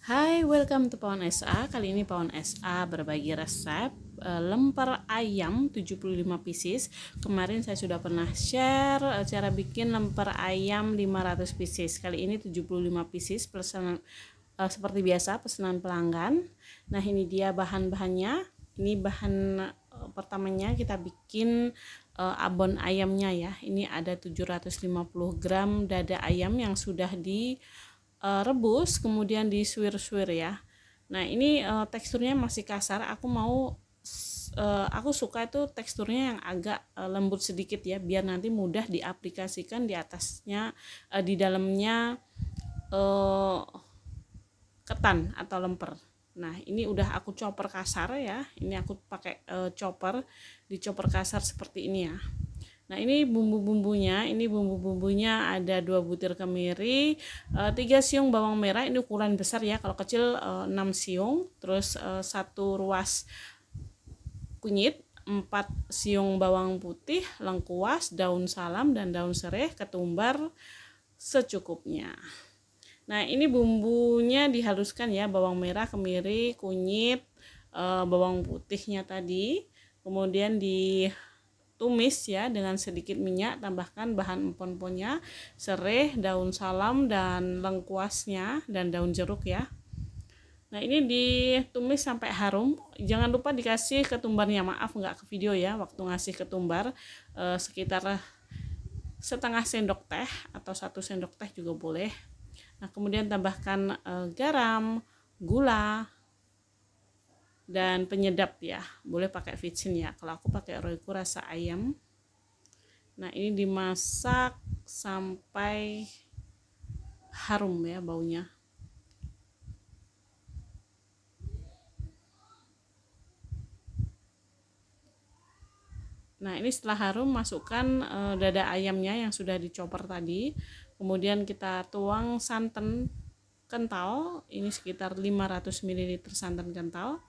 Hai, welcome to Pawan SA. Kali ini Pawan SA berbagi resep e, eh, lempar ayam 75 pieces. Kemarin saya sudah pernah share eh, cara bikin lempar ayam 500 pieces. Kali ini 75 pieces pesanan eh, seperti biasa pesanan pelanggan. Nah, ini dia bahan-bahannya. Ini bahan pertamanya kita bikin abon ayamnya ya. Ini ada 750 gram dada ayam yang sudah di uh, rebus kemudian disuir-suir ya nah ini uh, teksturnya masih kasar aku mau uh, aku suka itu teksturnya yang agak uh, lembut sedikit ya biar nanti mudah diaplikasikan di atasnya uh, di dalamnya uh, ketan atau lemper Nah, ini udah aku chopper kasar ya. Ini aku pakai uh, chopper, di chopper kasar seperti ini ya. Nah, ini bumbu-bumbunya, ini bumbu-bumbunya ada dua butir kemiri, eh, tiga siung bawang merah, ini ukuran besar ya, kalau kecil eh, enam siung, terus eh, satu ruas kunyit, empat siung bawang putih, lengkuas, daun salam dan daun serai, ketumbar secukupnya. Nah, ini bumbunya dihaluskan ya, bawang merah, kemiri, kunyit, bawang putihnya tadi, kemudian di tumis ya dengan sedikit minyak tambahkan bahan empon-emponnya serai daun salam dan lengkuasnya dan daun jeruk ya nah ini ditumis sampai harum jangan lupa dikasih ketumbarnya maaf nggak ke video ya waktu ngasih ketumbar eh, sekitar setengah sendok teh atau satu sendok teh juga boleh nah kemudian tambahkan eh, garam gula dan penyedap ya boleh pakai vicin ya kalau aku pakai royco rasa ayam nah ini dimasak sampai harum ya baunya Nah, ini setelah harum masukkan e, dada ayamnya yang sudah dicoper tadi. Kemudian kita tuang santan kental, ini sekitar 500 ml santan kental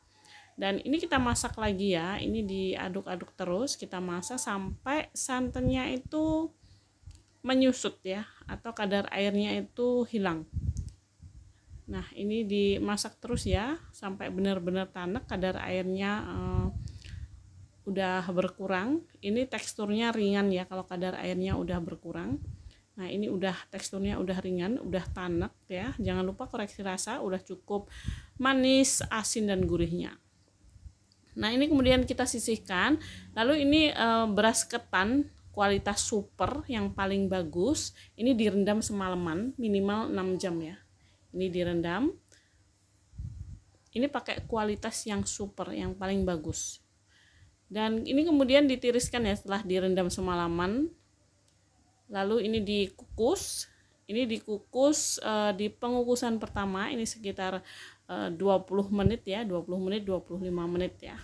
dan ini kita masak lagi ya ini diaduk-aduk terus kita masak sampai santannya itu menyusut ya atau kadar airnya itu hilang nah ini dimasak terus ya sampai benar-benar tanek. kadar airnya eh, udah berkurang ini teksturnya ringan ya kalau kadar airnya udah berkurang Nah ini udah teksturnya udah ringan, udah tanek ya. Jangan lupa koreksi rasa, udah cukup manis, asin dan gurihnya. Nah, ini kemudian kita sisihkan. Lalu ini e, beras ketan kualitas super yang paling bagus. Ini direndam semalaman, minimal 6 jam ya. Ini direndam. Ini pakai kualitas yang super, yang paling bagus. Dan ini kemudian ditiriskan ya setelah direndam semalaman. Lalu ini dikukus. Ini dikukus e, di pengukusan pertama, ini sekitar 20 eh, menit ya 20 menit 25 menit ya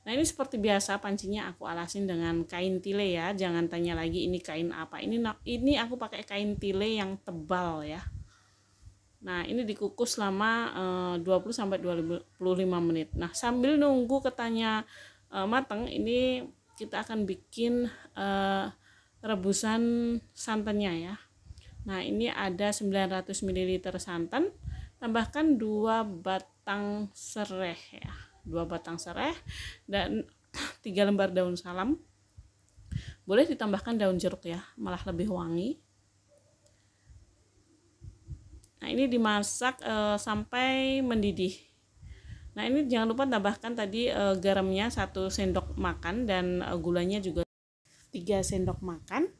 nah ini seperti biasa pancinya aku alasin dengan kain tile ya jangan tanya lagi ini kain apa ini ini aku pakai kain tile yang tebal ya nah ini dikukus selama uh, 20 25 menit nah sambil nunggu ketanya uh, mateng ini kita akan bikin uh, rebusan santannya ya nah ini ada 900 ml santan tambahkan dua batang serai ya dua batang serai dan tiga lembar daun salam boleh ditambahkan daun jeruk ya malah lebih wangi nah ini dimasak e, sampai mendidih nah ini jangan lupa tambahkan tadi e, garamnya satu sendok makan dan e, gulanya juga tiga sendok makan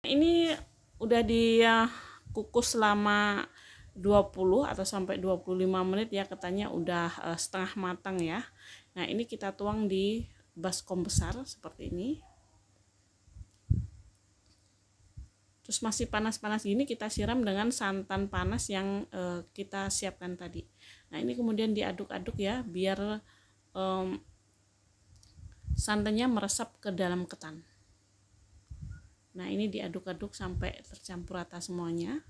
nah, ini udah dikukus selama 20 atau sampai 25 menit ya ketannya udah uh, setengah matang ya nah ini kita tuang di baskom besar seperti ini terus masih panas-panas gini kita siram dengan santan panas yang uh, kita siapkan tadi nah ini kemudian diaduk-aduk ya biar um, santannya meresap ke dalam ketan nah ini diaduk-aduk sampai tercampur rata semuanya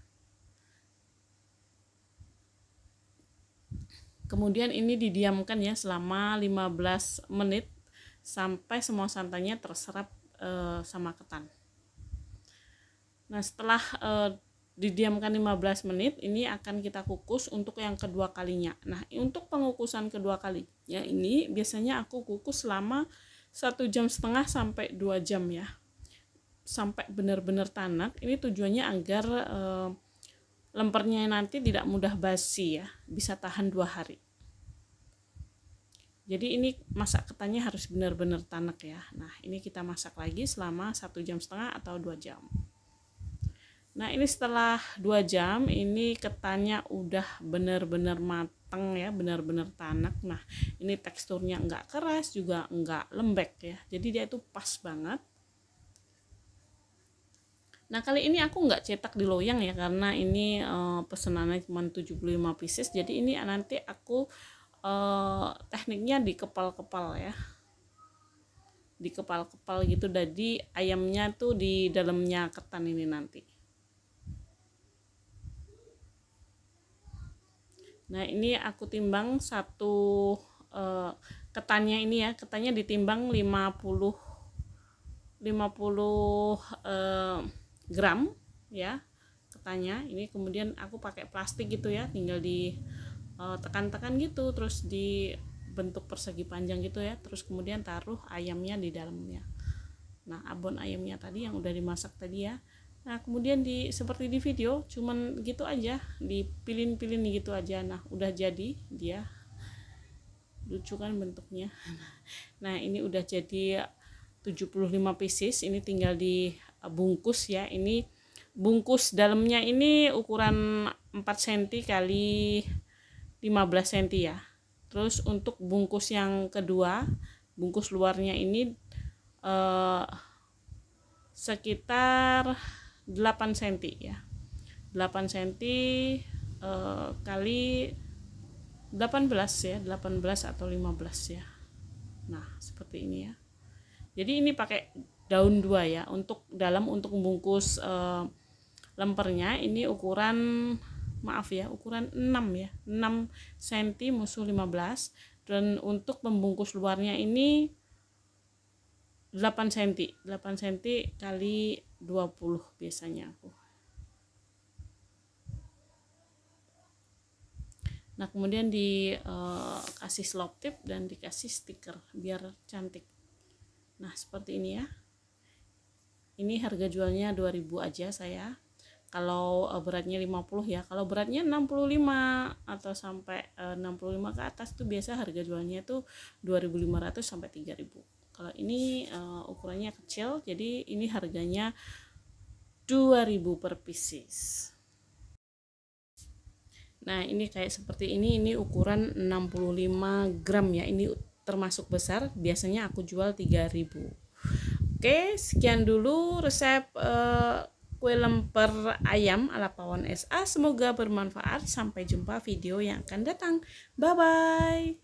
Kemudian ini didiamkan ya selama 15 menit sampai semua santannya terserap e, sama ketan. Nah, setelah e, didiamkan 15 menit, ini akan kita kukus untuk yang kedua kalinya. Nah, untuk pengukusan kedua kali, ya ini biasanya aku kukus selama satu jam setengah sampai 2 jam ya. Sampai benar-benar tanak. Ini tujuannya agar e, lempernya nanti tidak mudah basi ya bisa tahan dua hari jadi ini masak ketannya harus benar-benar tanek ya nah ini kita masak lagi selama satu jam setengah atau dua jam nah ini setelah dua jam ini ketannya udah benar-benar mateng ya benar-benar tanek nah ini teksturnya nggak keras juga nggak lembek ya jadi dia itu pas banget Nah kali ini aku nggak cetak di loyang ya karena ini uh, pesenannya cuma 75 pieces jadi ini nanti aku uh, tekniknya di kepal-kepal ya di kepal-kepal gitu jadi ayamnya tuh di dalamnya ketan ini nanti nah ini aku timbang satu uh, ketannya ini ya ketannya ditimbang 50 50 uh, gram ya ketanya ini kemudian aku pakai plastik gitu ya tinggal di eh, tekan-tekan gitu terus di bentuk persegi panjang gitu ya terus kemudian taruh ayamnya di dalamnya nah abon ayamnya tadi yang udah dimasak tadi ya nah kemudian di seperti di video cuman gitu aja dipilin-pilin gitu aja nah udah jadi dia lucu kan bentuknya nah ini udah jadi 75 pieces ini tinggal di bungkus ya ini bungkus dalamnya ini ukuran 4 cm kali 15 cm ya terus untuk bungkus yang kedua bungkus luarnya ini eh, sekitar 8 cm ya 8 cm eh, kali 18 ya 18 atau 15 ya nah seperti ini ya jadi ini pakai daun dua ya untuk dalam untuk membungkus e, lempernya ini ukuran maaf ya ukuran 6 ya 6 cm musuh 15 dan untuk membungkus luarnya ini 8 cm 8 cm kali 20 biasanya aku nah kemudian dikasih eh, uh, slop tip dan dikasih stiker biar cantik nah seperti ini ya ini harga jualnya 2000 aja saya kalau eh, beratnya 50 ya kalau beratnya 65 atau sampai 65 eh, ke atas tuh biasa harga jualnya tuh 2500 sampai 3000 kalau ini uh, ukurannya kecil jadi ini harganya 2000 per pieces nah ini kayak seperti ini ini ukuran 65 gram ya ini termasuk besar biasanya aku jual 3000 Oke, sekian dulu resep uh, kue lemper ayam ala Pawon SA. Semoga bermanfaat. Sampai jumpa video yang akan datang. Bye bye.